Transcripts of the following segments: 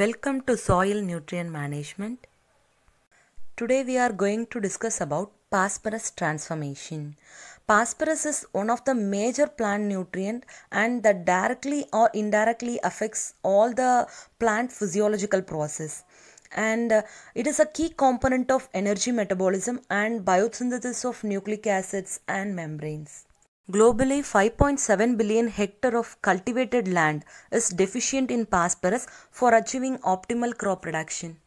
Welcome to Soil Nutrient Management. Today we are going to discuss about phosphorus transformation. Phosphorus is one of the major plant nutrient and that directly or indirectly affects all the plant physiological process and uh, it is a key component of energy metabolism and biosynthesis of nucleic acids and membranes. Globally, 5.7 billion hectare of cultivated land is deficient in phosphorus for achieving optimal crop production.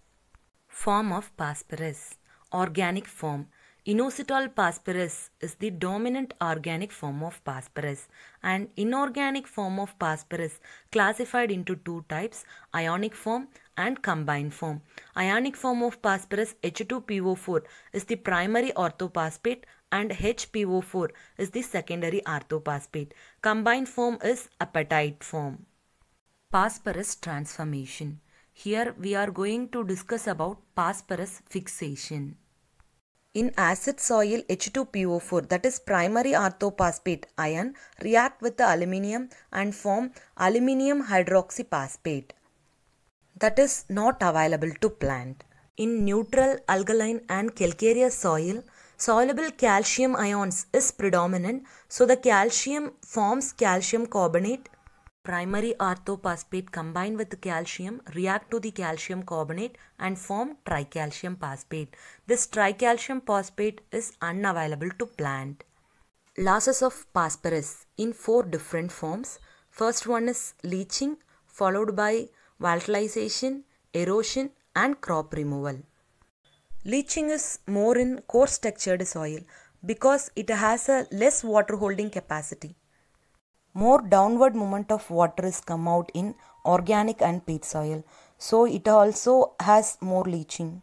Form of phosphorus: Organic form Inositol phosphorus is the dominant organic form of phosphorus. and inorganic form of phosphorus classified into two types ionic form and combined form. Ionic form of phosphorus H2PO4 is the primary orthophosphate and HPO4 is the secondary orthophosphate. Combined form is apatite form. Phosphorus transformation. Here we are going to discuss about phosphorus fixation. In acid soil H2PO4 that is primary orthophosphate ion react with the aluminium and form aluminium hydroxyphosphate that is not available to plant. In neutral, alkaline and calcareous soil, soluble calcium ions is predominant so the calcium forms calcium carbonate. Primary orthophosphate combined with calcium react to the calcium carbonate and form tricalcium phosphate. This tricalcium phosphate is unavailable to plant. Losses of phosphorus in four different forms. First one is leaching followed by volatilization, erosion and crop removal. Leaching is more in coarse textured soil because it has a less water holding capacity. More downward movement of water is come out in organic and peat soil. So it also has more leaching.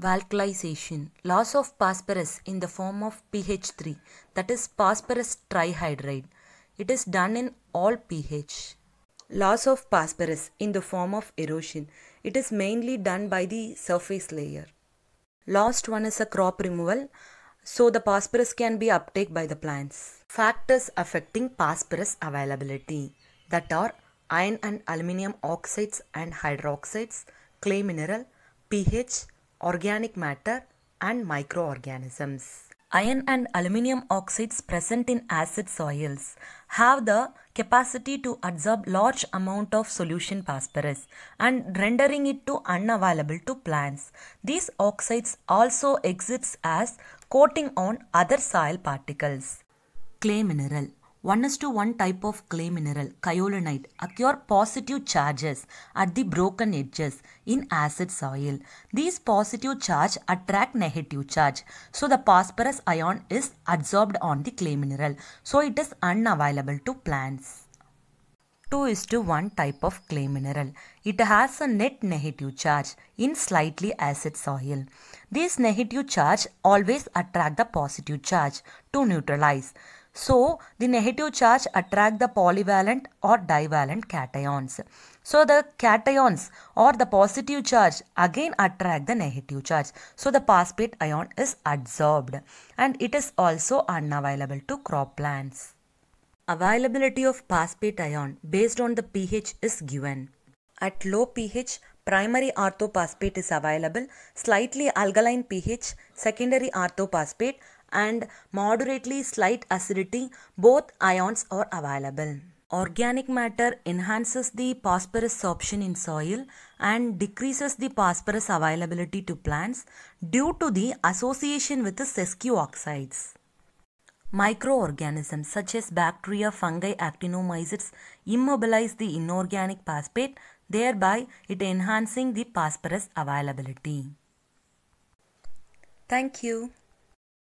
Alkalization, loss of phosphorus in the form of pH3 that is phosphorus trihydride. It is done in all pH. Loss of phosphorus in the form of erosion. It is mainly done by the surface layer. Last one is a crop removal. So the phosphorus can be uptake by the plants. Factors affecting phosphorus availability that are iron and aluminium oxides and hydroxides, clay mineral, pH, organic matter and microorganisms iron and aluminium oxides present in acid soils have the capacity to absorb large amount of solution phosphorus and rendering it to unavailable to plants. These oxides also exist as coating on other soil particles. Clay mineral 1 is to 1 type of clay mineral, kyolinite, occur positive charges at the broken edges in acid soil. These positive charge attract negative charge. So the phosphorus ion is adsorbed on the clay mineral. So it is unavailable to plants. 2 is to 1 type of clay mineral. It has a net negative charge in slightly acid soil. This negative charge always attract the positive charge to neutralize. So the negative charge attract the polyvalent or divalent cations. So the cations or the positive charge again attract the negative charge. So the phosphate ion is adsorbed and it is also unavailable to crop plants. Availability of phosphate ion based on the pH is given. At low pH, primary orthophosphate is available, slightly alkaline pH, secondary orthophosphate and moderately slight acidity, both ions are available. Organic matter enhances the phosphorus sorption in soil and decreases the phosphorus availability to plants due to the association with the fescue oxides. Microorganisms such as bacteria, fungi, actinomycetes immobilize the inorganic phosphate, thereby it enhancing the phosphorus availability. Thank you.